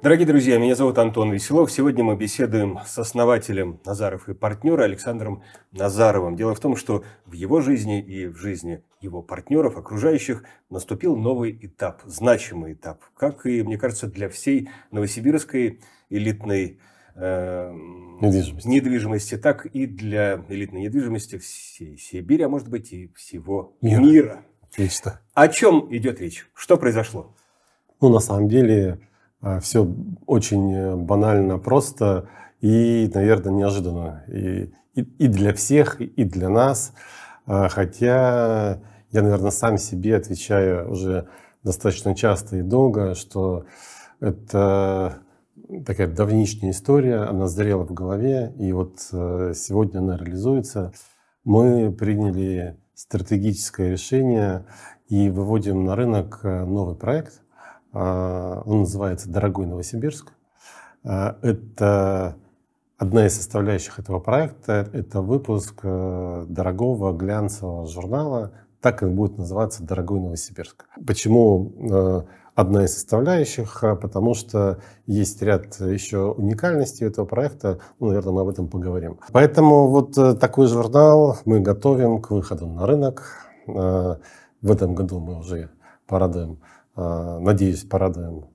Дорогие друзья, меня зовут Антон Веселов. Сегодня мы беседуем с основателем Назаров и партнера Александром Назаровым. Дело в том, что в его жизни и в жизни его партнеров, окружающих, наступил новый этап, значимый этап, как и, мне кажется, для всей новосибирской элитной эм, недвижимости. недвижимости, так и для элитной недвижимости всей Сибири, а может быть и всего мира. мира. О чем идет речь? Что произошло? Ну, на самом деле, а, Все очень э, банально, просто и, наверное, неожиданно. И, и, и для всех, и для нас. А, хотя я, наверное, сам себе отвечаю уже достаточно часто и долго, что это такая давнишняя история, она зрела в голове, и вот э, сегодня она реализуется. Мы приняли стратегическое решение и выводим на рынок э, новый проект – а, он называется «Дорогой Новосибирск». А, это одна из составляющих этого проекта. Это выпуск э, дорогого глянцевого журнала. Так как будет называться «Дорогой Новосибирск». Почему э, одна из составляющих, а, потому что есть ряд еще уникальностей этого проекта. Ну, наверное, мы об этом поговорим. Поэтому вот э, такой журнал мы готовим к выходу на рынок. В этом году мы уже порадуем а, надеюсь, порадуем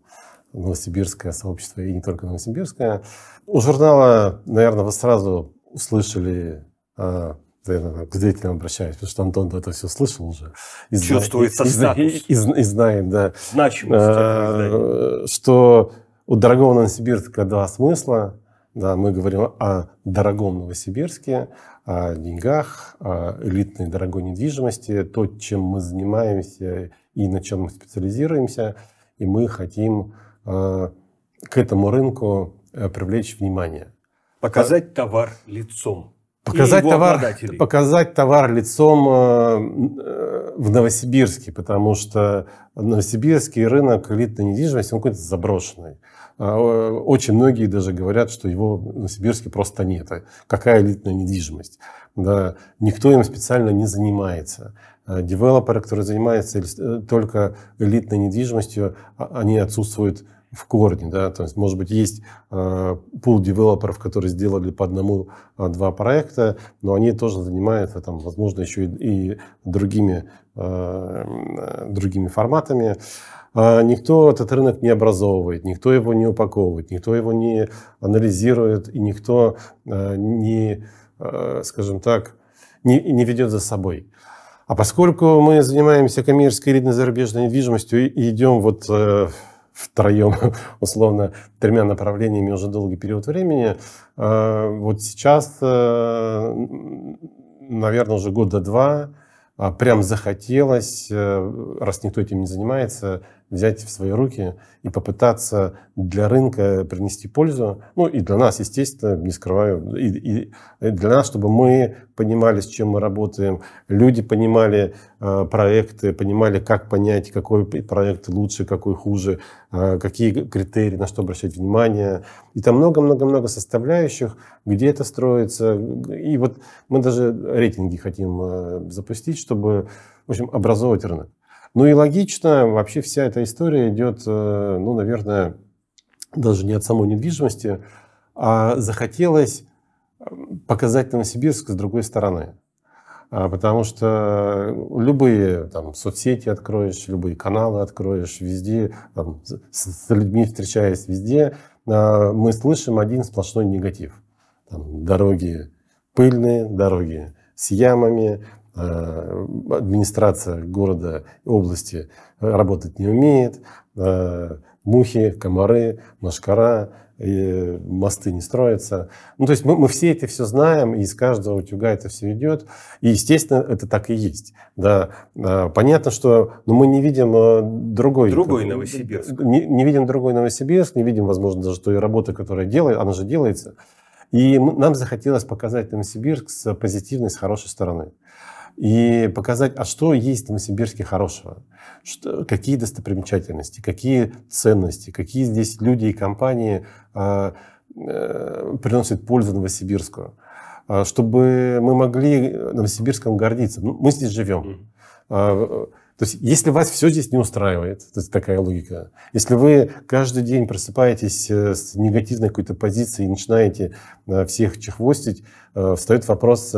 новосибирское сообщество и не только новосибирское. У журнала, наверное, вы сразу услышали а, наверное, к зрителям обращаюсь, потому что Антон это все слышал уже. И Чувствуется и, статус. И, и, и знаем, да. Значимость. А, что у дорогого Новосибирска два смысла. Да, мы говорим о дорогом Новосибирске, о деньгах, о элитной дорогой недвижимости, то, чем мы занимаемся и на чем мы специализируемся. И мы хотим э, к этому рынку э, привлечь внимание. Показать товар лицом. Показать товар, показать товар лицом э, в Новосибирске, потому что новосибирский рынок элитной недвижимости, он какой-то заброшенный. А, очень многие даже говорят, что его в Новосибирске просто нет. А какая элитная недвижимость? Да, никто им специально не занимается. А, девелоперы, которые занимаются э, только элитной недвижимостью, они отсутствуют в корне, да, то есть, может быть, есть э, пул девелоперов, которые сделали по одному э, два проекта, но они тоже занимаются, там, возможно, еще и, и другими, э, другими форматами. Э, никто этот рынок не образовывает, никто его не упаковывает, никто его не анализирует, и никто не, скажем так, не, не ведет за собой. А поскольку мы занимаемся коммерческой элитной зарубежной недвижимостью и идем вот втроем, условно, тремя направлениями уже долгий период времени. А, вот сейчас, э, наверное, уже года два а, прям захотелось, э, раз никто этим не занимается, взять в свои руки и попытаться для рынка принести пользу. Ну и для нас, естественно, не скрываю, и, и для нас, чтобы мы понимали, с чем мы работаем, люди понимали э, проекты, понимали, как понять, какой проект лучше, какой хуже, э, какие критерии, на что обращать внимание. И там много-много-много составляющих, где это строится. И вот мы даже рейтинги хотим э, запустить, чтобы, в общем, образовывать рынок. Ну и логично, вообще вся эта история идет, э, ну, наверное, даже не от самой недвижимости, а захотелось э, показать Новосибирск с другой стороны. А, потому что любые там, соцсети откроешь, любые каналы откроешь, везде, там, с, людьми встречаясь везде, а, мы слышим один сплошной негатив. Там, дороги пыльные, дороги с ямами, Э, администрация города, и области работать не умеет, э, мухи, комары, машкара, мосты не строятся. Ну, то есть мы, мы все это все знаем, и из каждого утюга это все идет. И, естественно, это так и есть. Да. Э, понятно, что но ну, мы не видим другой... Другой Новосибирск. Не, не видим другой Новосибирск, не видим, возможно, даже той работы, которая делает, она же делается. И нам захотелось показать Новосибирск с позитивной, с хорошей стороны и показать, а что есть в Новосибирске хорошего, что, какие достопримечательности, какие ценности, какие здесь люди и компании э, э, приносят пользу Новосибирску, а, чтобы мы могли Новосибирском гордиться. Ну, мы здесь живем. А, э, то есть, если вас все здесь не устраивает, то есть такая логика, если вы каждый день просыпаетесь э, с негативной какой-то позиции и начинаете э, всех чехвостить, встает вопрос,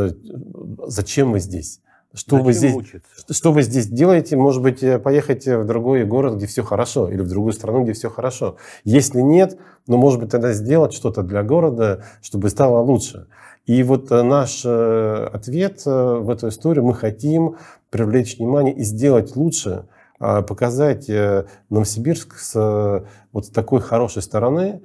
зачем вы здесь? Что вы, здесь, учиться? что вы здесь делаете? Может быть, э, поехать в другой город, где все хорошо, или в другую страну, где все хорошо. Если нет, ну, может быть, тогда сделать что-то для города, чтобы стало лучше. И вот э, наш э, ответ в эту историю мы хотим привлечь внимание и сделать лучше, а, показать Новосибирск с вот такой хорошей стороны,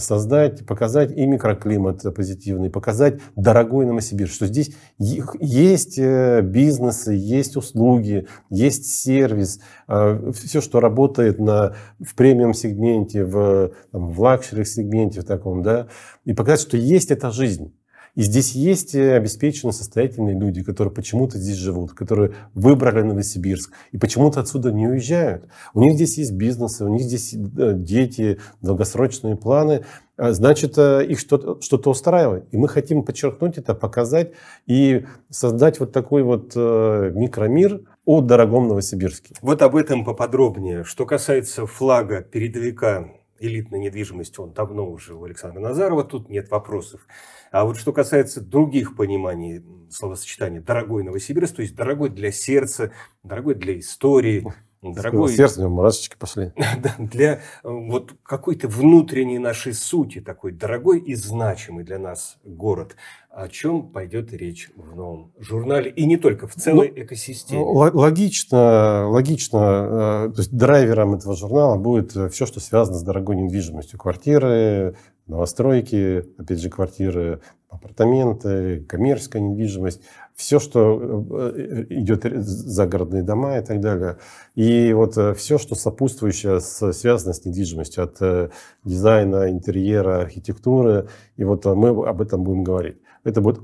создать, показать и микроклимат позитивный, показать дорогой Новосибирск, что здесь есть э, бизнесы, есть услуги, есть сервис, э, все, что работает на, в премиум-сегменте, в, в лакшери-сегменте, в таком, да, и показать, что есть эта жизнь. И здесь есть э, обеспеченные состоятельные люди, которые почему-то здесь живут, которые выбрали Новосибирск и почему-то отсюда не уезжают. У них здесь есть бизнесы, у них здесь э, дети, долгосрочные планы. А, значит, э, их что-то что то устраивает. И мы хотим подчеркнуть это, показать и создать вот такой вот микромир о дорогом Новосибирске. Вот об этом поподробнее. Что касается флага, передовика элитной недвижимости, он давно уже у Александра Назарова, тут нет вопросов. А вот что касается других пониманий словосочетания «дорогой Новосибирск», то есть дорогой для сердца, дорогой для истории, дорогой... Сердце, у него мурашечки пошли. для э, вот какой-то внутренней нашей сути, такой дорогой и значимый для нас город – о чем пойдет речь в новом журнале и не только в целой ну, экосистеме. Логично, логично. Э, то есть драйвером этого журнала будет э, все, что связано с дорогой недвижимостью: квартиры, новостройки, опять же квартиры, апартаменты, коммерческая недвижимость, все, что э, идет загородные дома и так далее. И вот все, что сопутствующее связано с недвижимостью от дизайна, интерьера, архитектуры. И вот мы об этом будем говорить. Это будет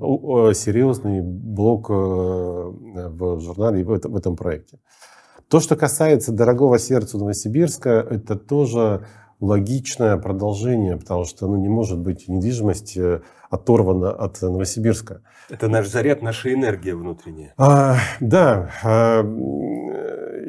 серьезный блок э, в журнале и в этом проекте. То, что касается дорогого сердца Новосибирска, это тоже логичное продолжение, потому что ну, не может быть недвижимость э, оторвана от Новосибирска. Это наш заряд, наша энергия внутренняя. А, да. А,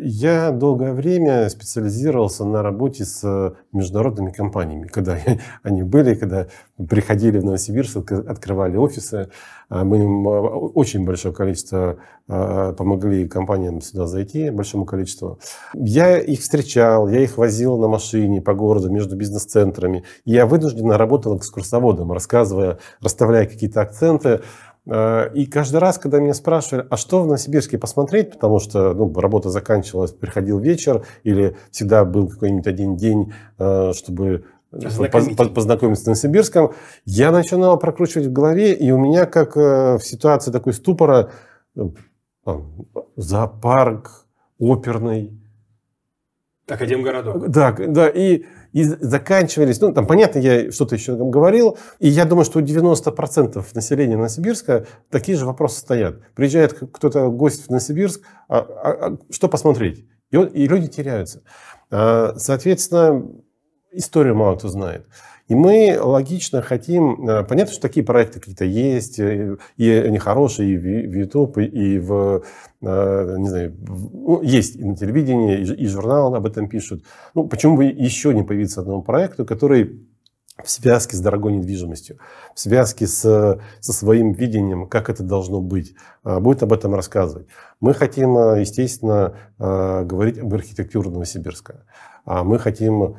я долгое время специализировался на работе с э, международными компаниями, когда они были, когда приходили в Новосибирск, открывали офисы. А мы им э, очень большое количество э, помогли компаниям сюда зайти, большому количеству. Я их встречал, я их возил на машине по городу между бизнес-центрами. Я вынужденно работал экскурсоводом, рассказывая, расставляя какие-то акценты, Э, и каждый раз, когда меня спрашивали, а что в Новосибирске посмотреть, потому что ну, работа заканчивалась, приходил вечер, или всегда был какой-нибудь один день, э, чтобы э, познакомиться с Новосибирском, я начинал прокручивать в голове, и у меня как в ситуации такой ступора зоопарк, оперный. Академгородок. Да, да, и и заканчивались. Ну, там, понятно, я что-то еще говорил. И я думаю, что у 90% населения Новосибирска такие же вопросы стоят. Приезжает кто-то гость в Новосибирск, а, а, а, что посмотреть? И, он, и люди теряются. А, соответственно, историю мало кто знает. И мы логично хотим... Э, понятно, что такие проекты какие-то есть, э, и они хорошие и в YouTube, и в... Э, не знаю, ну, есть и на телевидении, и журнал об этом пишут. Ну, почему бы еще не появиться одному проекту, который в связке с дорогой недвижимостью, в связке с, со своим видением, как это должно быть, будет об этом рассказывать. Мы хотим, естественно, говорить об архитектуре Новосибирска. Мы хотим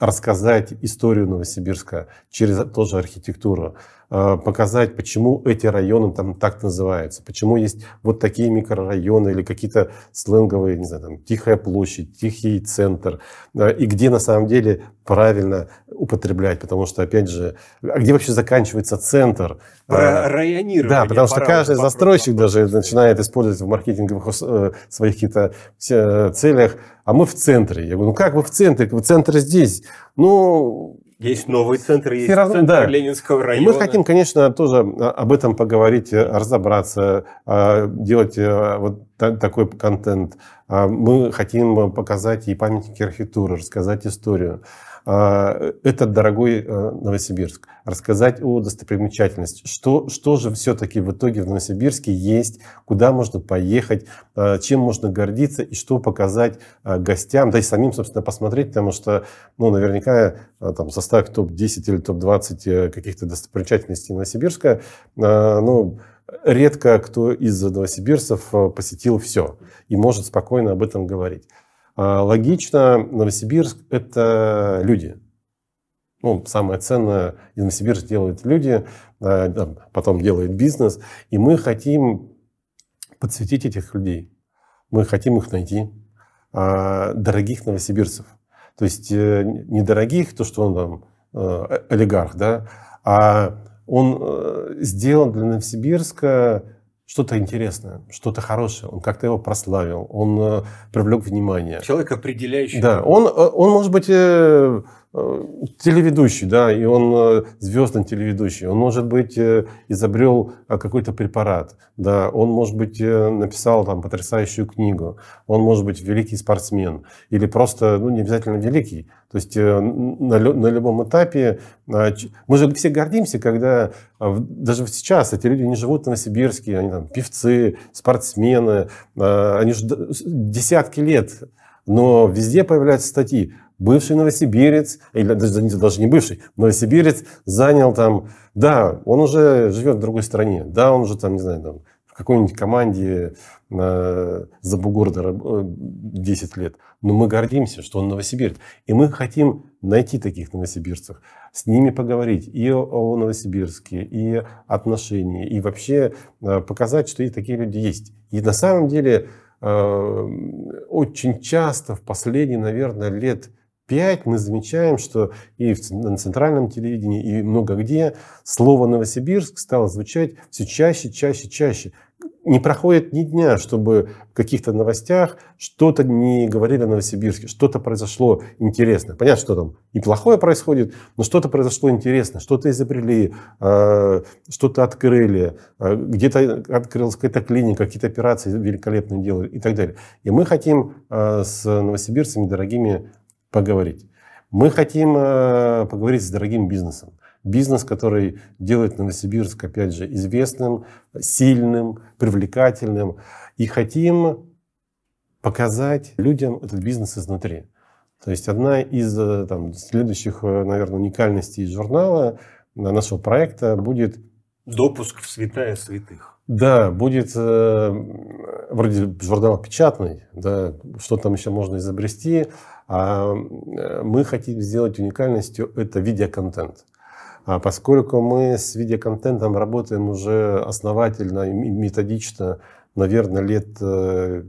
рассказать историю Новосибирска через ту же архитектуру. А, показать, почему эти районы там так называются, почему есть вот такие микрорайоны или какие-то сленговые, не знаю, там, тихая площадь, тихий центр, а, и где на самом деле правильно употреблять, потому что, опять же, а где вообще заканчивается центр? Про районирование. Да, потому что каждый застройщик даже начинает использовать в маркетинговых э, своих каких-то целях, а мы в центре. Я говорю, ну как вы в центре? Вы центр здесь. Ну, есть новый центр, есть равно, центр да. Ленинского района. И мы хотим, конечно, тоже а, об этом поговорить, э, разобраться, а, делать э, вот такой контент. А, мы хотим э, показать и памятники архитектуры, рассказать историю. А, этот дорогой э, Новосибирск, рассказать о достопримечательности, что, что же все-таки в итоге в Новосибирске есть, куда можно поехать, а, чем можно гордиться и что показать а, гостям, да и самим, собственно, посмотреть, потому что, ну, наверняка, там, составь топ-10 или топ-20 э, каких-то достопримечательностей Новосибирска, ну, редко кто из новосибирцев э, посетил все и может спокойно об этом говорить. А, логично, Новосибирск – это люди. Ну, самое ценное из Новосибирск делают люди, а, потом делает бизнес. И мы хотим подсветить этих людей. Мы хотим их найти, а, дорогих новосибирцев. То есть э, недорогих, то, что он там э, олигарх, да, а он э, сделал для Новосибирска что-то интересное, что-то хорошее. Он как-то его прославил, он э, привлек внимание. Человек определяющий. Да, он, э, он может быть э, Э, телеведущий, да, и он э, звездный телеведущий, он, может быть, э, изобрел какой-то препарат, да, он, может быть, написал там потрясающую книгу, он, может быть, великий спортсмен, или просто, ну, не обязательно великий, то есть на, на любом этапе, мы же все гордимся, когда даже сейчас эти люди не живут в Новосибирске, они там певцы, спортсмены, они же десятки лет но везде появляются статьи бывший новосибирец, или даже, даже не бывший, новосибирец занял там, да, он уже живет в другой стране, да, он уже там, не знаю, там, в какой-нибудь команде э, за бугор 10 э, лет, но мы гордимся, что он новосибирец. И мы хотим найти таких новосибирцев, с ними поговорить и о Новосибирске, и отношения, и вообще э, показать, что и такие люди есть. И на самом деле э, очень часто в последние, наверное, лет 5 мы замечаем, что и на центральном телевидении, и много где слово «Новосибирск» стало звучать все чаще, чаще, чаще. Не проходит ни дня, чтобы в каких-то новостях что-то не говорили о Новосибирске, что-то произошло интересное. Понятно, что там и плохое происходит, но что-то произошло интересное, что-то изобрели, а, что-то открыли, а, где-то открылась какая-то клиника, какие-то операции великолепные делали и так далее. И мы хотим а, с новосибирцами, дорогими поговорить. Мы хотим э, поговорить с дорогим бизнесом. Бизнес, который делает Новосибирск, опять же, известным, сильным, привлекательным. И хотим показать людям этот бизнес изнутри. То есть одна из э, там, следующих, э, наверное, уникальностей журнала нашего проекта будет... Допуск в святая святых. Да, будет э, вроде журнал печатный, да, что там еще можно изобрести, а э, мы хотим сделать уникальностью это видеоконтент. А поскольку мы с видеоконтентом работаем уже основательно и методично, наверное, лет э,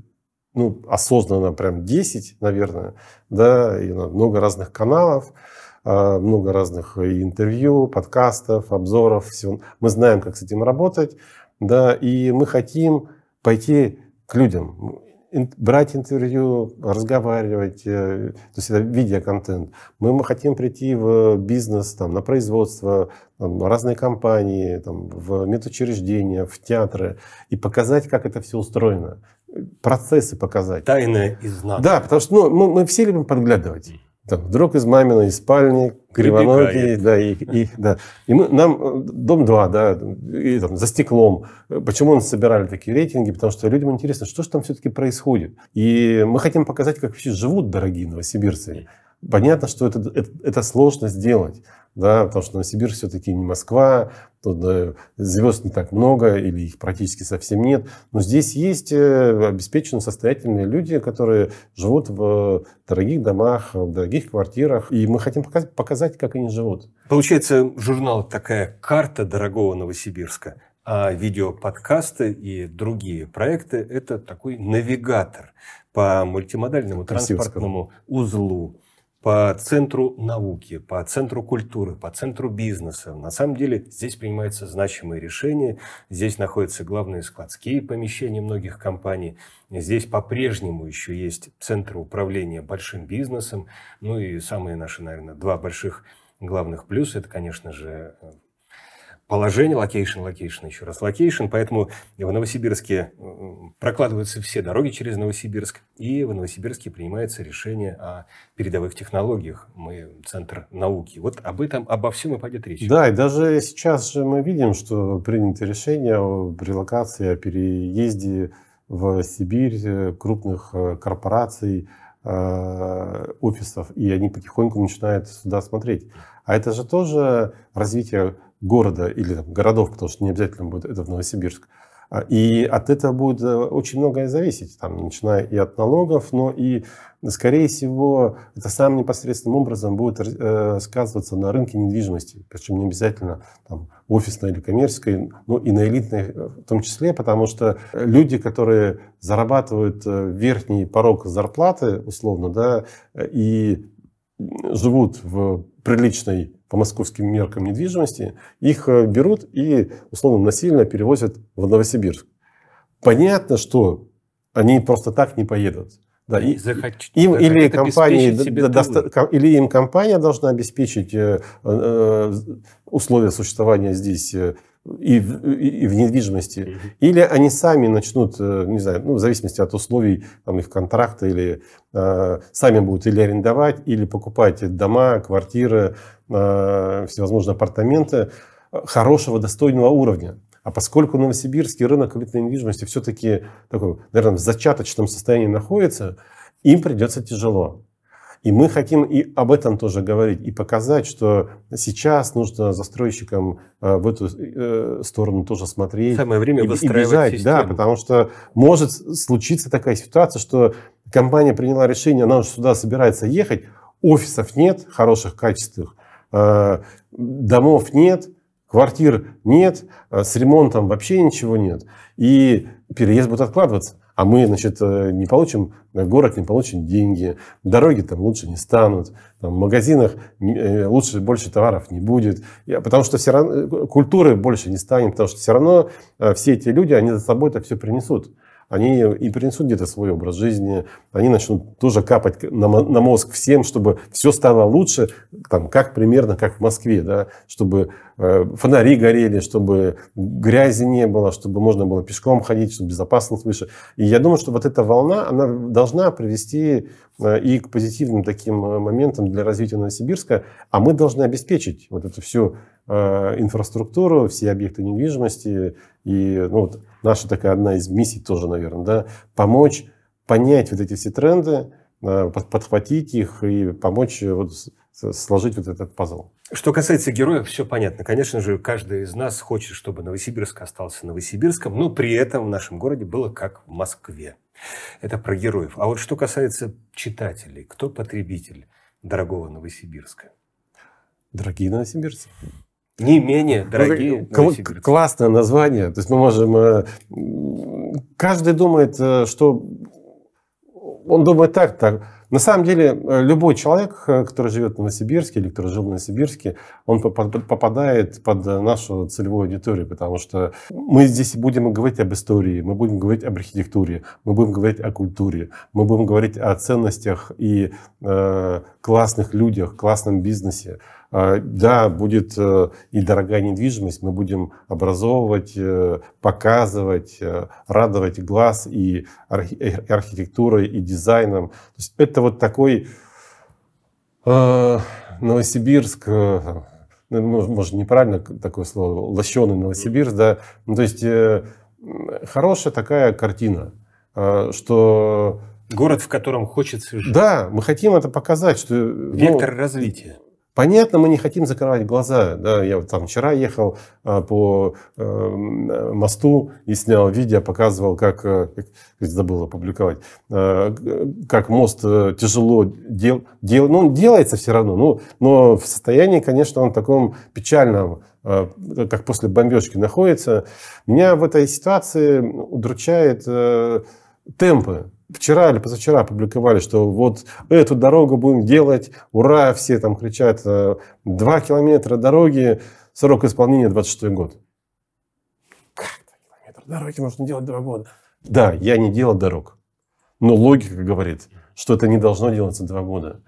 ну, осознанно прям 10, наверное, да, и много разных каналов, а, много разных интервью, подкастов, обзоров. Всего. Мы знаем, как с этим работать да, и мы хотим пойти к людям, брать интервью, разговаривать, э, то есть это видеоконтент. Мы хотим прийти в бизнес, там, на производство, там, разные компании, там, в медучреждения, в театры и показать, как это все устроено, процессы показать. Тайное и знак. Да, потому что ну, мы, мы все любим подглядывать там, вдруг из маминой спальни, кривоногие, да, и, и, да. И мы, нам э, дом 2, да, и, там, за стеклом. Э, почему мы собирали такие рейтинги? Потому что людям интересно, что же там все-таки происходит. И мы хотим показать, как вообще живут дорогие новосибирцы. Понятно, что это, это, это сложно сделать, да, потому что Новосибирск все-таки не Москва, туда звезд не так много или их практически совсем нет. Но здесь есть э, обеспеченные состоятельные люди, которые живут в э, дорогих домах, в дорогих квартирах, и мы хотим показать, показать как они живут. Получается, журнал такая карта дорогого Новосибирска, а видеоподкасты и другие проекты – это такой навигатор по мультимодальному транспортному узлу по центру науки, по центру культуры, по центру бизнеса. На самом деле здесь принимаются значимые решения, здесь находятся главные складские помещения многих компаний, здесь по-прежнему еще есть центры управления большим бизнесом, ну и самые наши, наверное, два больших главных плюса, это, конечно же, положение локейшн, локейшн, еще раз локейшн, поэтому в Новосибирске прокладываются все дороги через Новосибирск, и в Новосибирске принимается решение о передовых технологиях. Мы центр науки. Вот об этом, обо всем и пойдет речь. Да, и даже сейчас же мы видим, что принято решение о релокации, о переезде в Сибирь э, крупных э, корпораций, э, офисов, и они потихоньку начинают сюда смотреть. А это же тоже развитие города или там, городов, потому что не обязательно будет это в Новосибирск. А, и от этого будет э, очень многое зависеть, там, начиная и от налогов, но и, скорее всего, это самым непосредственным образом будет э, сказываться на рынке недвижимости, причем не обязательно там, офисной или коммерческой, но и на элитной э, в том числе, потому что люди, которые зарабатывают верхний порог зарплаты, условно, да, и живут в приличной по московским меркам недвижимости, их э, берут и условно насильно перевозят в Новосибирск. Понятно, что они просто так не поедут. Да, и, Захоч... им так или, компании, доста... или им компания должна обеспечить э, э, условия существования здесь э, и в, и в недвижимости. Или они сами начнут, э, не знаю, ну, в зависимости от условий там, их контракта, или э, сами будут или арендовать, или покупать дома, квартиры, э, всевозможные апартаменты э, хорошего, достойного уровня. А поскольку новосибирский рынок элитной недвижимости все-таки такой, наверное, в зачаточном состоянии находится, им придется тяжело. И мы хотим и об этом тоже говорить, и показать, что сейчас нужно застройщикам э, в эту э, сторону тоже смотреть. Самое время и, выстраивать и бежать, систему. Да, потому что может случиться такая ситуация, что компания приняла решение, она уже сюда собирается ехать, офисов нет хороших, качественных, э, домов нет, квартир нет, с ремонтом вообще ничего нет. И переезд будет откладываться а мы, значит, э, не получим, э, город не получит деньги, дороги там лучше не станут, там, в магазинах э, лучше, больше товаров не будет, потому что все равно культуры больше не станет, потому что все равно все эти люди, они за собой это все принесут они и принесут где-то свой образ жизни, они начнут тоже капать на, мозг всем, чтобы все стало лучше, там, как примерно, как в Москве, да, чтобы э, фонари горели, чтобы грязи не было, чтобы можно было пешком ходить, чтобы безопасность выше. И я думаю, что вот эта волна, она должна привести э, и к позитивным таким э, моментам для развития Новосибирска, а мы должны обеспечить вот это все. Э, инфраструктуру, все объекты недвижимости. И ну, вот наша такая одна из миссий тоже, наверное, да, помочь понять вот эти все тренды, э, подхватить их и помочь э, вот сложить вот этот пазл. Что касается героев, все понятно. Конечно же, каждый из нас хочет, чтобы Новосибирск остался Новосибирском, но при этом в нашем городе было как в Москве. Это про героев. А вот что касается читателей, кто потребитель дорогого Новосибирска? Дорогие новосибирцы не менее ну, дорогие. Кл- классное название. То есть мы можем... Э, каждый думает, э, что... Он думает так, так. На самом деле, э, любой человек, который живет в Новосибирске или который жил в Новосибирске, он попадает под нашу целевую аудиторию, потому что мы здесь будем говорить об истории, мы будем говорить об архитектуре, мы будем говорить о культуре, мы будем говорить о ценностях и э, классных людях, классном бизнесе. А, да, будет э, и дорогая недвижимость, мы будем образовывать, э, показывать, э, радовать глаз и архитектурой, и дизайном. То есть это вот такой Новосибирск, ну, может, неправильно такое слово, лощеный Новосибирск, да, ну, то есть хорошая такая картина, что... Город, в котором хочется жить. Да, мы хотим это показать, что... Вектор ну, развития. Понятно, мы не хотим закрывать глаза. Да? Я вот там вчера ехал а, по э, мосту и снял видео, показывал, как, э, как забыл опубликовать, э, как мост тяжело дел, дел, ну, делается все равно, ну, но в состоянии, конечно, он в таком печальном, как после бомбежки находится. Меня в этой ситуации удручает темпы. Вчера или позавчера опубликовали, что вот эту дорогу будем делать, ура, все там кричат, э, два километра дороги, срок исполнения 26 год. Как километра дороги можно делать два года? Да, я не делал дорог. Но логика говорит, что это не должно делаться два года.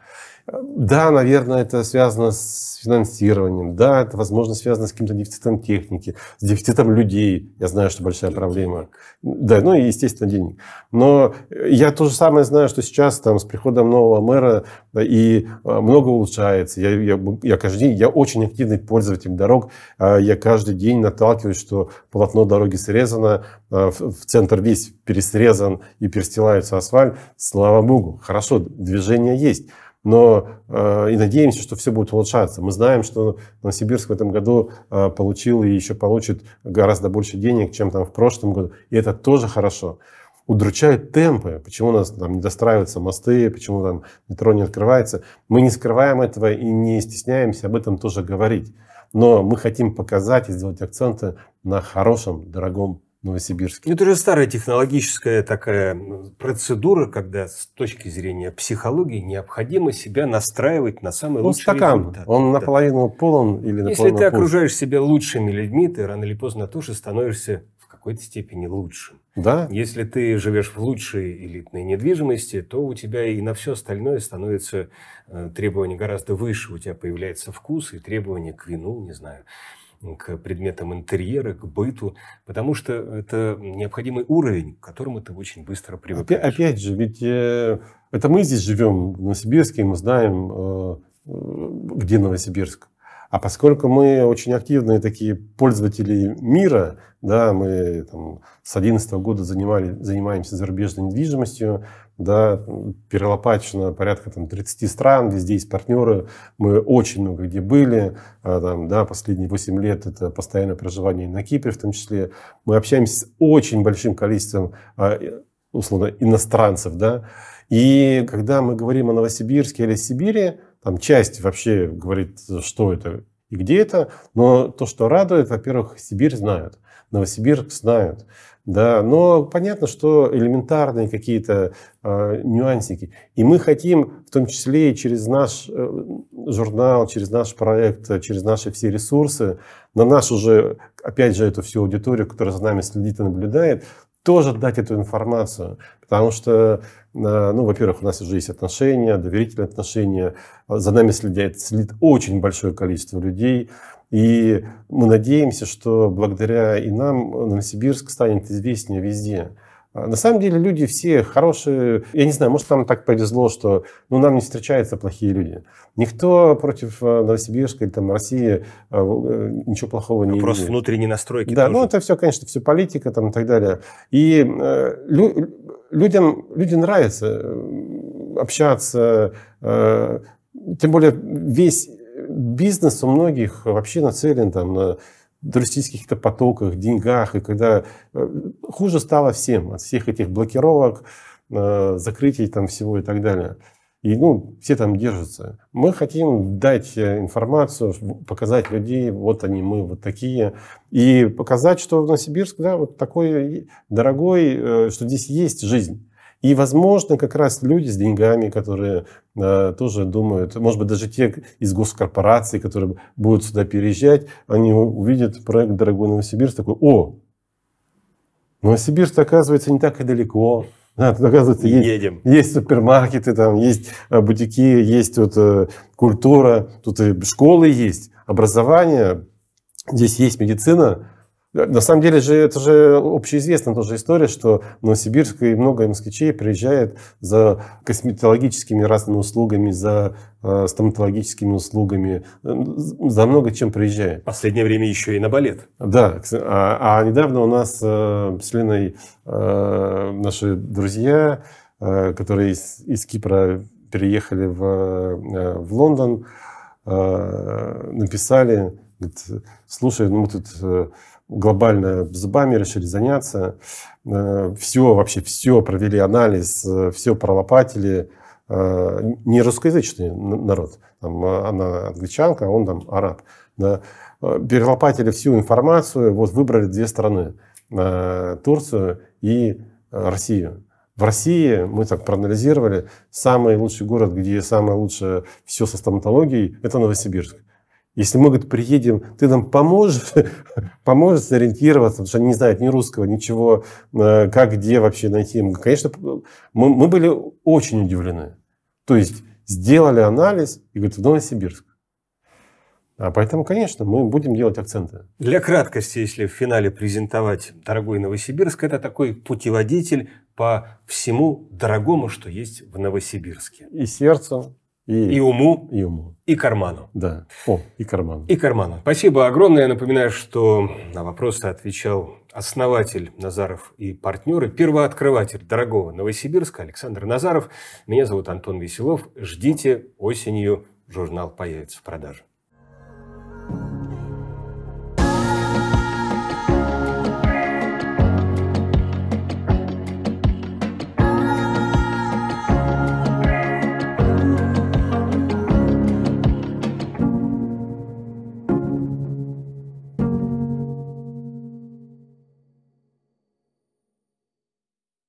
Да, наверное, это связано с финансированием, да, это, возможно, связано с каким-то дефицитом техники, с дефицитом людей. Я знаю, что большая проблема. Да, ну и, естественно, денег. Но я то же самое знаю, что сейчас там с приходом нового мэра да, и а, много улучшается. Я, я, я каждый день, я очень активный пользователь дорог. А, я каждый день наталкиваюсь, что полотно дороги срезано, а, в центр весь пересрезан и перестилается асфальт. Слава богу, хорошо, движение есть но э, и надеемся, что все будет улучшаться. Мы знаем, что Новосибирск в этом году э, получил и еще получит гораздо больше денег, чем там в прошлом году, и это тоже хорошо. Удручают темпы, почему у нас там не достраиваются мосты, почему там метро не открывается. Мы не скрываем этого и не стесняемся об этом тоже говорить. Но мы хотим показать и сделать акценты на хорошем, дорогом Новосибирске. Это уже старая технологическая такая процедура, когда с точки зрения психологии необходимо себя настраивать на самый ну, лучший стакан. результат. Он да. наполовину полон или наполовину Если ты пуст. окружаешь себя лучшими людьми, ты рано или поздно тоже становишься в какой-то степени лучшим. Да. Если ты живешь в лучшей элитной недвижимости, то у тебя и на все остальное становятся э, требования гораздо выше. У тебя появляется вкус и требования к вину, не знаю, к предметам интерьера, к быту, потому что это необходимый уровень, к которому ты очень быстро привыкаешь. Опять, опять же, ведь э, это мы здесь живем, в Новосибирске, мы знаем, э, э, где Новосибирск. А поскольку мы очень активные такие пользователи мира, да, мы там, с 2011 года занимали, занимаемся зарубежной недвижимостью, да, перелопачено порядка там, 30 стран, везде есть партнеры, мы очень много где были, а, там, да, последние 8 лет это постоянное проживание на Кипре в том числе, мы общаемся с очень большим количеством а, условно иностранцев, да, и когда мы говорим о Новосибирске или Сибири, там часть вообще говорит, что это и где это, но то, что радует, во-первых, Сибирь знают, Новосибирск знают, да, но понятно, что элементарные какие-то э, нюансики. И мы хотим, в том числе и через наш э, журнал, через наш проект, через наши все ресурсы, на нашу же, опять же, эту всю аудиторию, которая за нами следит и наблюдает, тоже дать эту информацию. Потому что Э, ну, во-первых, у нас уже есть отношения, доверительные отношения. За нами следят, следит очень большое количество людей. И мы надеемся, что благодаря и нам Новосибирск станет известнее везде. А на самом деле люди все хорошие. Я не знаю, может, нам так повезло, что ну, нам не встречаются плохие люди. Никто против э, Новосибирска или там, России э, ничего плохого Вопрос не Вопрос внутренней настройки. Да, ну, тоже. ну это все, конечно, все политика там, и так далее. И э, лю- людям, людям нравится э, общаться, э, тем более весь бизнес у многих вообще нацелен там на туристических то потоках, деньгах, и когда э, хуже стало всем от всех этих блокировок, закрытий там всего и так далее. И ну, все там держатся. Мы хотим дать э, информацию, показать людей, вот они мы, вот такие. И показать, что Новосибирск, да, вот такой э, дорогой, э, что здесь есть жизнь. И, возможно, как раз люди с деньгами, которые э, тоже думают, может быть, даже те из госкорпораций, которые будут сюда переезжать, они увидят проект «Дорогой Новосибирск», такой, о, Новосибирск, оказывается, не так и далеко. Да, тут, оказывается, есть, Едем. есть супермаркеты, там есть э, бутики, есть вот э, культура, тут и школы есть, образование, здесь есть медицина. На самом деле же это же общеизвестная тоже история, что в Новосибирск и много москвичей приезжает за косметологическими разными услугами, за э, стоматологическими услугами, э, за много чем приезжает. Последнее время еще и на балет. Да, а, а недавно у нас э, с Леной э, наши друзья, э, которые из, из Кипра переехали в, э, в Лондон, э, написали Говорит, э, слушай, ну мы тут э, глобально зубами решили заняться. Э, все, вообще все провели анализ, все пролопатили Не русскоязычный народ. Там, она англичанка, а он там араб. Да. Перелопатили всю информацию, вот выбрали две страны. Турцию и Россию. В России, мы так проанализировали, самый лучший город, где самое лучшее все со стоматологией, это Новосибирск. Если мы, говорит, приедем, ты нам поможешь, поможешь сориентироваться, потому что они не знают ни русского, ничего, э, как, где вообще найти. Конечно, мы, мы были очень удивлены. То есть сделали анализ и говорит, в Новосибирск. А поэтому, конечно, мы будем делать акценты. Для краткости, если в финале презентовать «Дорогой Новосибирск», это такой путеводитель по всему дорогому, что есть в Новосибирске. И сердцу, и, и уму, и уму, и карману. Да. О, и карману. И карману. Спасибо огромное. Я напоминаю, что на вопросы отвечал основатель Назаров и партнеры, первооткрыватель дорогого Новосибирска Александр Назаров. Меня зовут Антон Веселов. Ждите осенью журнал появится в продаже.